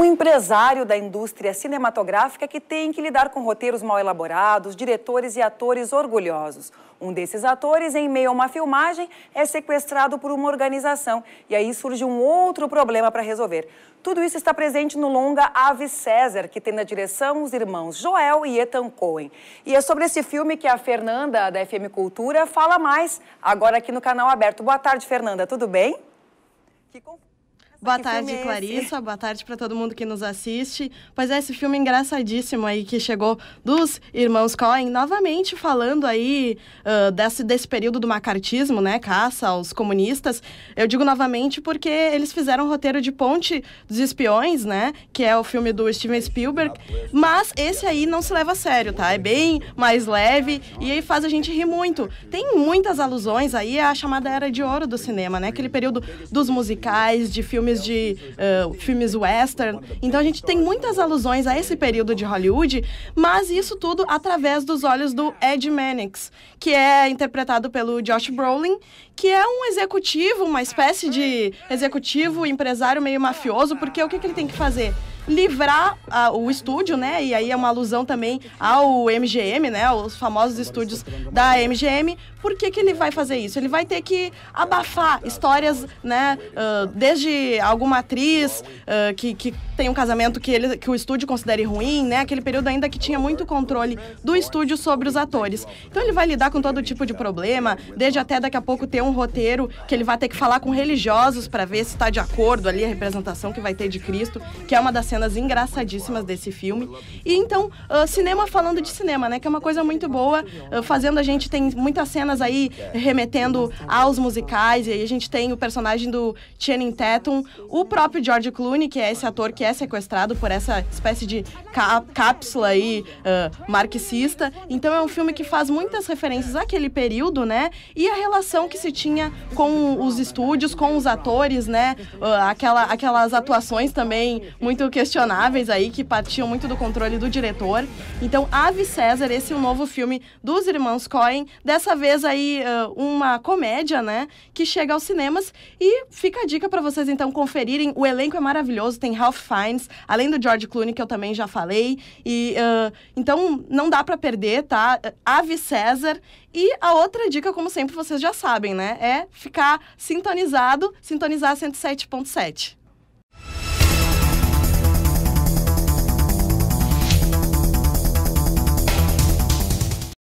Um empresário da indústria cinematográfica que tem que lidar com roteiros mal elaborados, diretores e atores orgulhosos. Um desses atores, em meio a uma filmagem, é sequestrado por uma organização. E aí surge um outro problema para resolver. Tudo isso está presente no longa Ave César, que tem na direção os irmãos Joel e Ethan Cohen. E é sobre esse filme que a Fernanda, da FM Cultura, fala mais agora aqui no canal aberto. Boa tarde, Fernanda. Tudo bem? Que... Boa que tarde, é Clarissa. boa tarde para todo mundo que nos assiste. Pois é, esse filme engraçadíssimo aí que chegou dos irmãos Cohen, novamente falando aí uh, desse, desse período do macartismo, né? Caça aos comunistas. Eu digo novamente porque eles fizeram o um roteiro de Ponte dos Espiões, né? Que é o filme do Steven Spielberg. Mas esse aí não se leva a sério, tá? É bem mais leve e aí faz a gente rir muito. Tem muitas alusões aí à chamada Era de Ouro do cinema, né? Aquele período dos musicais, de filmes filmes de uh, filmes western. Então a gente tem muitas alusões a esse período de Hollywood, mas isso tudo através dos olhos do Ed Mannix, que é interpretado pelo Josh Brolin, que é um executivo, uma espécie de executivo, empresário meio mafioso, porque o que, que ele tem que fazer? livrar a, ah, o estúdio, né? E aí é uma alusão também ao MGM, né? Os famosos estúdios da MGM. Por que, que ele vai fazer isso? Ele vai ter que abafar histórias, né? Uh, desde alguma atriz uh, que, que tem um casamento que, ele, que o estúdio considere ruim, né? Aquele período ainda que tinha muito controle do estúdio sobre os atores. Então ele vai lidar com todo tipo de problema, desde até daqui a pouco ter um roteiro que ele vai ter que falar com religiosos para ver se está de acordo ali a representação que vai ter de Cristo, que é uma das cenas cenas engraçadíssimas desse filme. E então, uh, cinema falando de cinema, né? Que é uma coisa muito boa, uh, fazendo a gente tem muitas cenas aí remetendo aos musicais, e aí a gente tem o personagem do Channing Tatum, o próprio George Clooney, que é esse ator que é sequestrado por essa espécie de cápsula aí uh, marxista. Então é um filme que faz muitas referências àquele período, né? E a relação que se tinha com os estúdios, com os atores, né? Uh, aquela, aquelas atuações também muito que questionáveis aí que partiam muito do controle do diretor. Então, Ave César, esse é o um novo filme dos irmãos Coen, dessa vez aí eh, uma comédia, né, que chega aos cinemas e fica a dica para vocês então conferirem. O elenco é maravilhoso, tem Ralph Fiennes, além do George Clooney que eu também já falei e uh, então não dá para perder, tá? Ave César e a outra dica, como sempre, vocês já sabem, né? É ficar sintonizado, sintonizar 107.7.